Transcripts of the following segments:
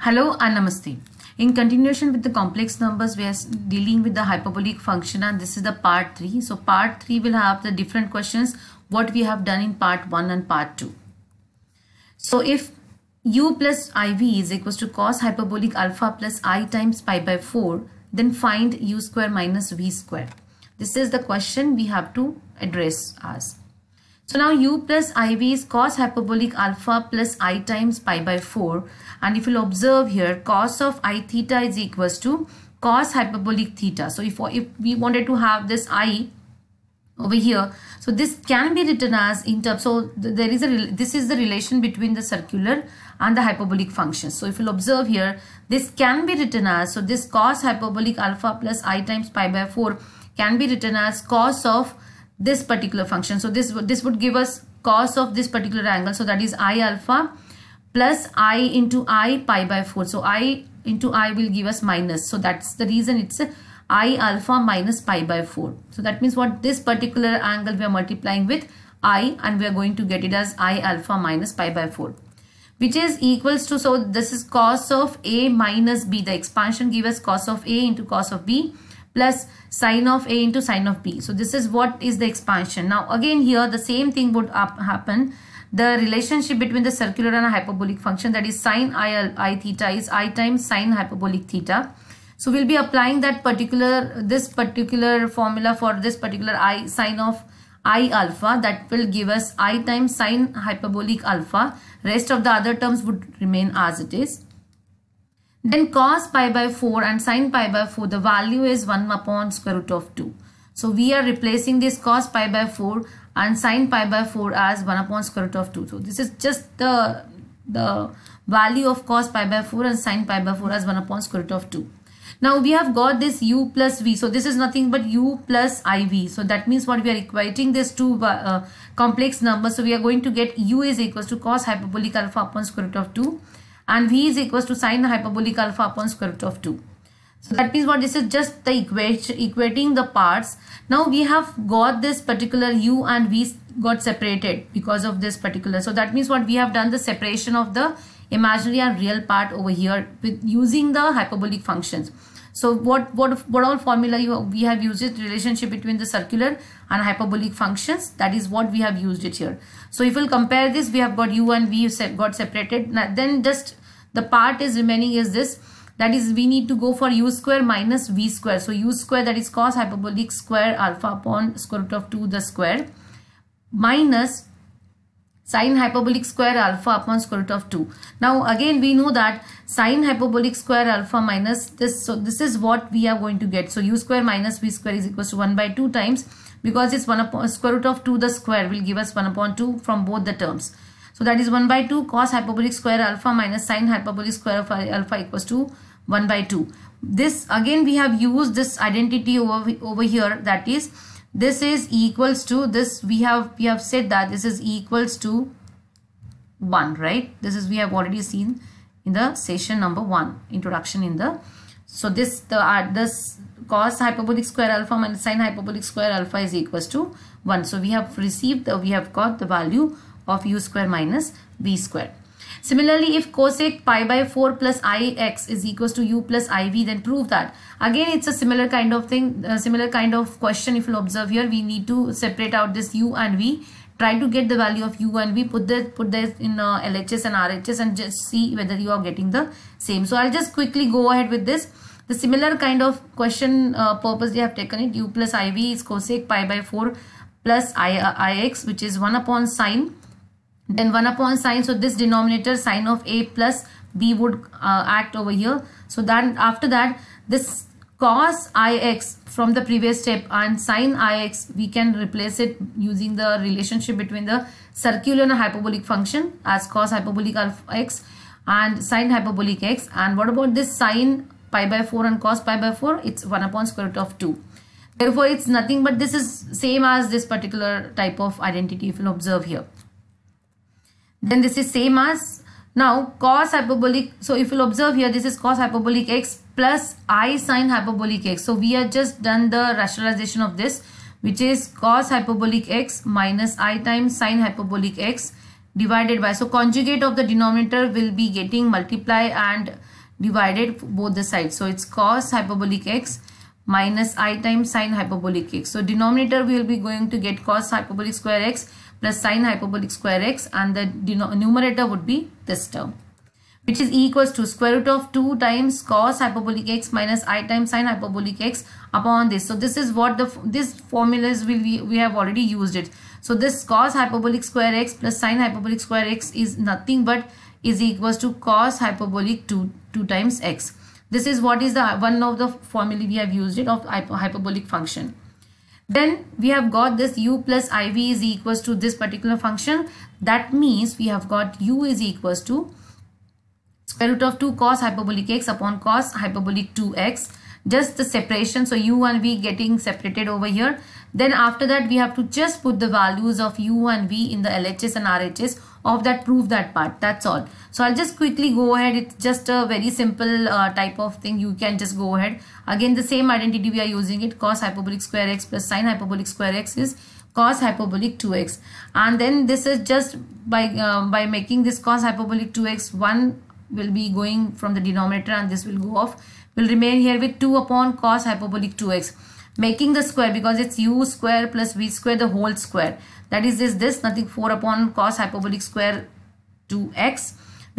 Hello and Namaste. In continuation with the complex numbers, we are dealing with the hyperbolic function and this is the part 3. So part 3 will have the different questions what we have done in part 1 and part 2. So if u plus iv is equals to cos hyperbolic alpha plus i times pi by 4, then find u square minus v square. This is the question we have to address us. So now u plus iv is cos hyperbolic alpha plus i times pi by 4. And if you'll observe here, cos of i theta is equals to cos hyperbolic theta. So if, if we wanted to have this i over here, so this can be written as in terms, so there is a, this is the relation between the circular and the hyperbolic function. So if you'll observe here, this can be written as, so this cos hyperbolic alpha plus i times pi by 4 can be written as cos of this particular function. So this, this would give us cos of this particular angle. So that is I alpha plus I into I pi by 4. So I into I will give us minus. So that's the reason it's I alpha minus pi by 4. So that means what this particular angle we are multiplying with I and we are going to get it as I alpha minus pi by 4 which is equals to so this is cos of a minus b the expansion gives us cos of a into cos of b plus sine of A into sine of B. So this is what is the expansion. Now again here the same thing would happen. The relationship between the circular and a hyperbolic function that is sine I, I theta is I times sine hyperbolic theta. So we'll be applying that particular this particular formula for this particular I sine of I alpha that will give us I times sine hyperbolic alpha. Rest of the other terms would remain as it is. Then cos pi by 4 and sin pi by 4, the value is 1 upon square root of 2. So we are replacing this cos pi by 4 and sin pi by 4 as 1 upon square root of 2. So this is just the, the value of cos pi by 4 and sin pi by 4 as 1 upon square root of 2. Now we have got this u plus v. So this is nothing but u plus iv. So that means what we are equating these two uh, complex numbers. So we are going to get u is equals to cos hyperbolic alpha upon square root of 2 and v is equals to sine hyperbolic alpha upon square root of 2. So that means what this is just the equation equating the parts. Now we have got this particular u and v got separated because of this particular. So that means what we have done the separation of the imaginary and real part over here with using the hyperbolic functions. So what what what all formula you, we have used it relationship between the circular and hyperbolic functions that is what we have used it here. So if we'll compare this we have got u and v got separated then just the part is remaining is this that is we need to go for u square minus v square so u square that is cos hyperbolic square alpha upon square root of 2 the square minus sine hyperbolic square alpha upon square root of 2 now again we know that sine hyperbolic square alpha minus this so this is what we are going to get so u square minus v square is equal to 1 by 2 times because it's 1 upon square root of 2 the square will give us 1 upon 2 from both the terms so that is 1 by 2 cos hyperbolic square alpha minus sine hyperbolic square of alpha equals to 1 by 2. This again we have used this identity over, over here that is this is equals to this we have we have said that this is equals to 1 right this is we have already seen in the session number 1 introduction in the so this the uh, this cos hyperbolic square alpha minus sine hyperbolic square alpha is equals to 1 so we have received the we have got the value of u square minus v square. Similarly, if cosec pi by 4 plus ix is equals to u plus iv, then prove that. Again, it's a similar kind of thing, uh, similar kind of question if you'll observe here. We need to separate out this u and v. Try to get the value of u and v, put that put this in uh, LHS and RHS and just see whether you are getting the same. So I'll just quickly go ahead with this. The similar kind of question uh, purpose they have taken it u plus iv is cosec pi by 4 plus I, uh, ix which is 1 upon sine then mm-hmm. 1 upon sine, so this denominator sine of A plus B would uh, act over here. So then after that, this cos ix from the previous step and sine ix we can replace it using the relationship between the circular and hyperbolic function as cos hyperbolic x and sine hyperbolic x and what about this sine pi by 4 and cos pi by 4 it's 1 upon square root of 2 therefore it's nothing but this is same as this particular type of identity if you observe here then this is same as now cos hyperbolic. So if you'll observe here, this is cos hyperbolic x plus i sine hyperbolic x. So we have just done the rationalization of this which is cos hyperbolic x minus i times sine hyperbolic x divided by. So conjugate of the denominator will be getting multiply and divided both the sides. So it's cos hyperbolic x minus i times sine hyperbolic x. So denominator we will be going to get cos hyperbolic square x plus sine hyperbolic square x and the numerator would be this term which is e equals to square root of 2 times cos hyperbolic x minus i times sine hyperbolic x upon this. So this is what the this formulas will we, we have already used it. So this cos hyperbolic square x plus sine hyperbolic square x is nothing but is equals to cos hyperbolic 2 2 times x. This is what is the one of the formula we have used it of hyperbolic function. Then we have got this u plus iv is equals to this particular function. That means we have got u is equals to square root of 2 cos hyperbolic x upon cos hyperbolic 2x. Just the separation. So u and v getting separated over here. Then after that we have to just put the values of u and v in the LHS and RHS of that prove that part that's all so i'll just quickly go ahead it's just a very simple uh, type of thing you can just go ahead again the same identity we are using it cos hyperbolic square x plus sine hyperbolic square x is cos hyperbolic 2x and then this is just by uh, by making this cos hyperbolic 2x 1 will be going from the denominator and this will go off will remain here with 2 upon cos hyperbolic 2x making the square because it's u square plus v square the whole square that is this this nothing 4 upon cos hyperbolic square 2x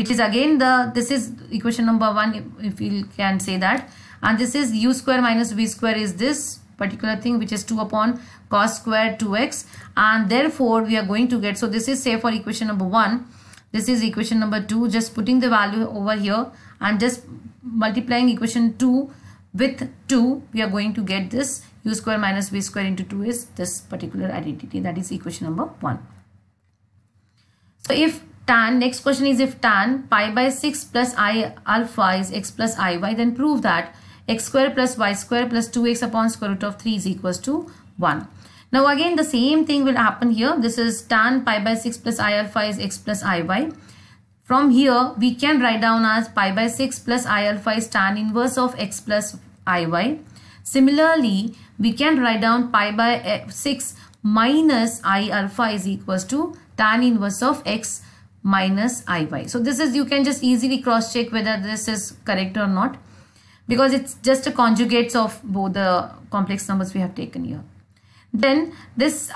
which is again the this is equation number 1 if you can say that and this is u square minus v square is this particular thing which is 2 upon cos square 2x and therefore we are going to get so this is say for equation number 1 this is equation number 2 just putting the value over here and just multiplying equation 2 with 2 we are going to get this u square minus b square into 2 is this particular identity that is equation number 1 so if tan next question is if tan pi by 6 plus i alpha is x plus iy then prove that x square plus y square plus 2x upon square root of 3 is equals to 1 now again the same thing will happen here this is tan pi by 6 plus i alpha is x plus iy from here, we can write down as pi by 6 plus i alpha is tan inverse of x plus iy Similarly, we can write down pi by eh, 6 minus i alpha is equals to tan inverse of x minus iy. So this is you can just easily cross check whether this is correct or not because it's just a conjugates of both the complex numbers we have taken here. Then this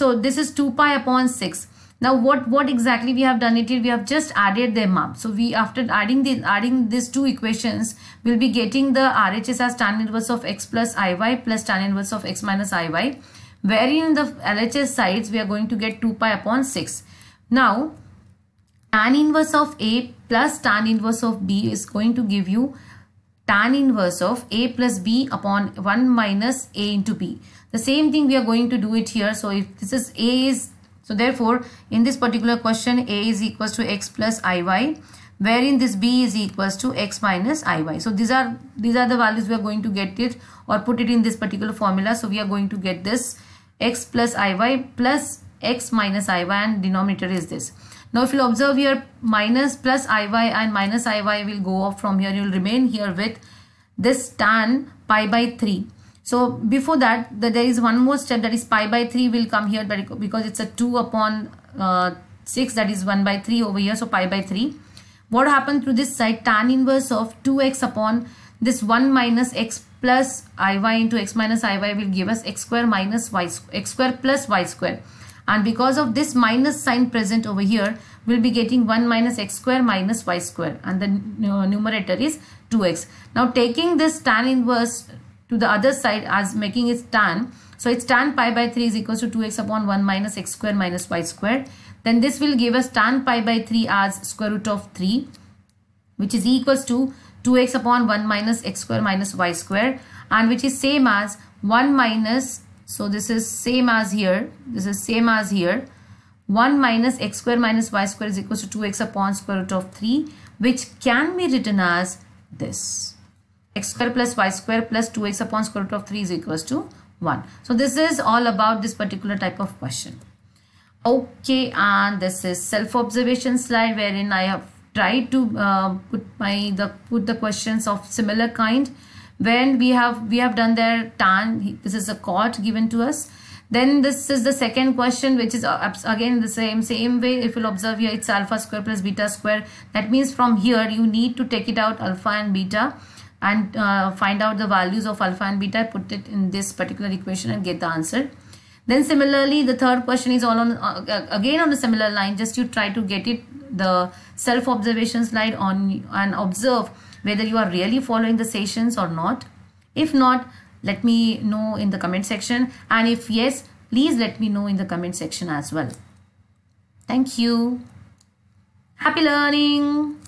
so this is 2 pi upon 6 now what what exactly we have done it here we have just added them up so we after adding the adding these two equations we'll be getting the RHS as tan inverse of x plus iy plus tan inverse of x minus iy in the LHS sides we are going to get 2 pi upon 6 now tan inverse of a plus tan inverse of b is going to give you tan inverse of a plus b upon 1 minus a into b. The same thing we are going to do it here. So if this is a is so therefore, in this particular question, A is equals to x plus iy, wherein this B is equals to x minus iy. So these are these are the values we are going to get it or put it in this particular formula. So we are going to get this x plus iy plus x minus iy and denominator is this. Now if you observe here, minus plus iy and minus iy will go off from here. You will remain here with this tan pi by 3. So before that, the, there is one more step that is pi by 3 will come here because it's a 2 upon uh, 6 that is 1 by 3 over here. So pi by 3. What happened to this side? Tan inverse of 2x upon this 1 minus x plus iy into x minus iy will give us x square minus y x square plus y square. And because of this minus sign present over here, we'll be getting 1 minus x square minus y square. And the uh, numerator is 2x. Now taking this tan inverse to the other side as making it tan. So it's tan pi by 3 is equals to 2x upon 1 minus x square minus y square. Then this will give us tan pi by 3 as square root of 3 which is equals to 2x upon 1 minus x square minus y square and which is same as 1 minus so this is same as here this is same as here 1 minus x square minus y square is equals to 2x upon square root of 3 which can be written as this x square plus y square plus 2x upon square root of 3 is equals to 1. So this is all about this particular type of question. Okay, and this is self-observation slide wherein I have tried to uh, put my the put the questions of similar kind. When we have we have done their tan, this is a cot given to us. Then this is the second question which is uh, again the same same way if you'll observe here it's alpha square plus beta square that means from here you need to take it out alpha and beta and uh, find out the values of alpha and beta put it in this particular equation and get the answer then similarly the third question is all on uh, again on a similar line just you try to get it the self observation slide on and observe whether you are really following the sessions or not if not let me know in the comment section and if yes please let me know in the comment section as well thank you happy learning